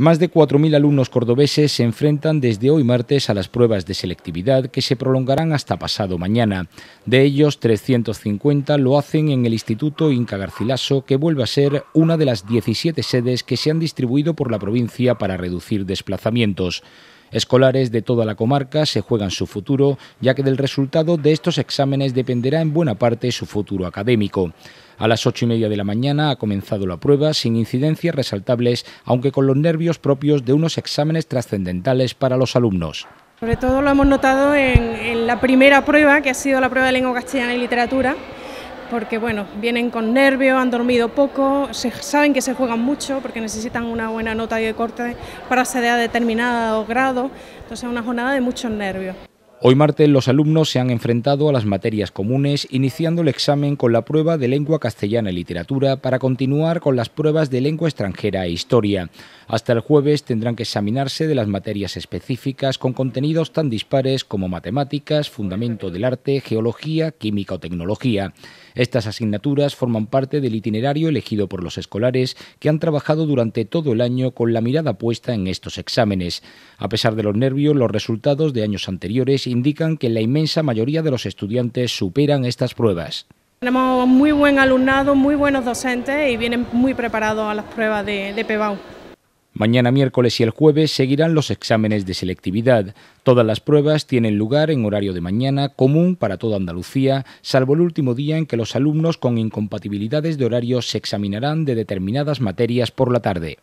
Más de 4.000 alumnos cordobeses se enfrentan desde hoy martes a las pruebas de selectividad que se prolongarán hasta pasado mañana. De ellos, 350 lo hacen en el Instituto Inca Garcilaso, que vuelve a ser una de las 17 sedes que se han distribuido por la provincia para reducir desplazamientos. Escolares de toda la comarca se juegan su futuro, ya que del resultado de estos exámenes dependerá en buena parte su futuro académico. A las ocho y media de la mañana ha comenzado la prueba sin incidencias resaltables, aunque con los nervios propios de unos exámenes trascendentales para los alumnos. Sobre todo lo hemos notado en, la primera prueba, que ha sido la prueba de lengua castellana y literatura, porque bueno, vienen con nervios, han dormido poco, se, saben que se juegan mucho porque necesitan una buena nota de corte para acceder a determinado grado. entonces es una jornada de muchos nervios. Hoy martes los alumnos se han enfrentado a las materias comunes, iniciando el examen con la prueba de lengua castellana y literatura para continuar con las pruebas de lengua extranjera e historia. Hasta el jueves tendrán que examinarse de las materias específicas con contenidos tan dispares como matemáticas, fundamento del arte, geología, química o tecnología. Estas asignaturas forman parte del itinerario elegido por los escolares que han trabajado durante todo el año con la mirada puesta en estos exámenes. A pesar de los nervios, los resultados de años anteriores indican que la inmensa mayoría de los estudiantes superan estas pruebas. Tenemos muy buen alumnado, muy buenos docentes y vienen muy preparados a las pruebas de, de PEBAU. Mañana miércoles y el jueves seguirán los exámenes de selectividad. Todas las pruebas tienen lugar en horario de mañana, común para toda Andalucía, salvo el último día en que los alumnos con incompatibilidades de horario se examinarán de determinadas materias por la tarde.